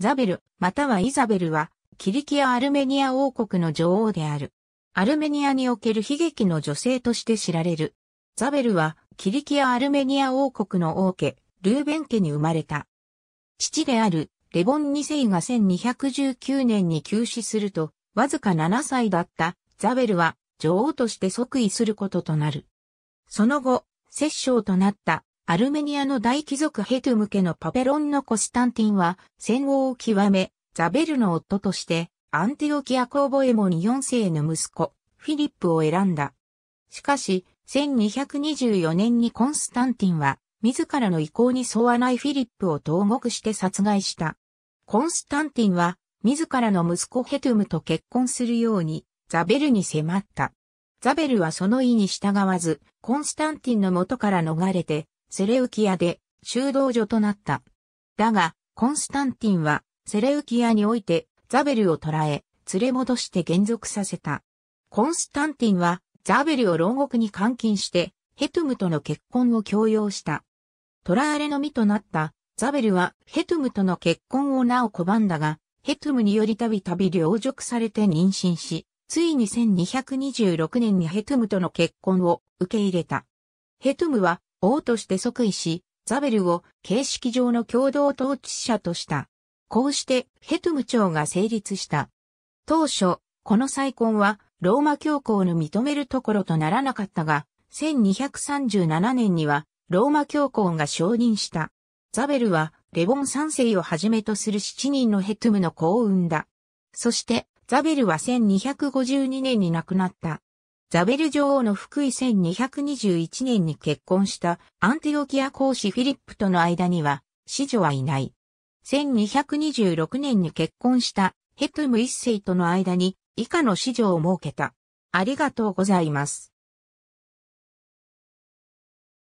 ザベル、またはイザベルは、キリキア・アルメニア王国の女王である。アルメニアにおける悲劇の女性として知られる。ザベルは、キリキア・アルメニア王国の王家、ルーベン家に生まれた。父である、レボン2世が1219年に急死すると、わずか7歳だったザベルは女王として即位することとなる。その後、摂政となったアルメニアの大貴族ヘトゥム家のパペロンのコスタンティンは戦後を極め、ザベルの夫としてアンティオキアコーボエモニ4世の息子、フィリップを選んだ。しかし、1224年にコンスタンティンは、自らの意向に沿わないフィリップを投獄して殺害した。コンスタンティンは、自らの息子ヘトゥムと結婚するように、ザベルに迫った。ザベルはその意に従わず、コンスタンティンの元から逃れて、セレウキアで修道女となった。だが、コンスタンティンはセレウキアにおいてザベルを捕らえ、連れ戻して減俗させた。コンスタンティンはザベルを牢獄に監禁して、ヘトムとの結婚を強要した。捕らわれの身となったザベルはヘトムとの結婚をなお拒んだが、ヘトムによりたびたび領辱されて妊娠し、ついに1226年にヘトムとの結婚を受け入れた。ヘトムは王として即位し、ザベルを形式上の共同統治者とした。こうしてヘトム朝が成立した。当初、この再婚はローマ教皇の認めるところとならなかったが、1237年にはローマ教皇が承認した。ザベルはレボン三世をはじめとする7人のヘトムの子を産んだ。そして、ザベルは1252年に亡くなった。ザベル女王の福井1221年に結婚したアンティオキア公使フィリップとの間には、子女はいない。1226年に結婚したヘトゥム一世との間に以下の子女を設けた。ありがとうございます。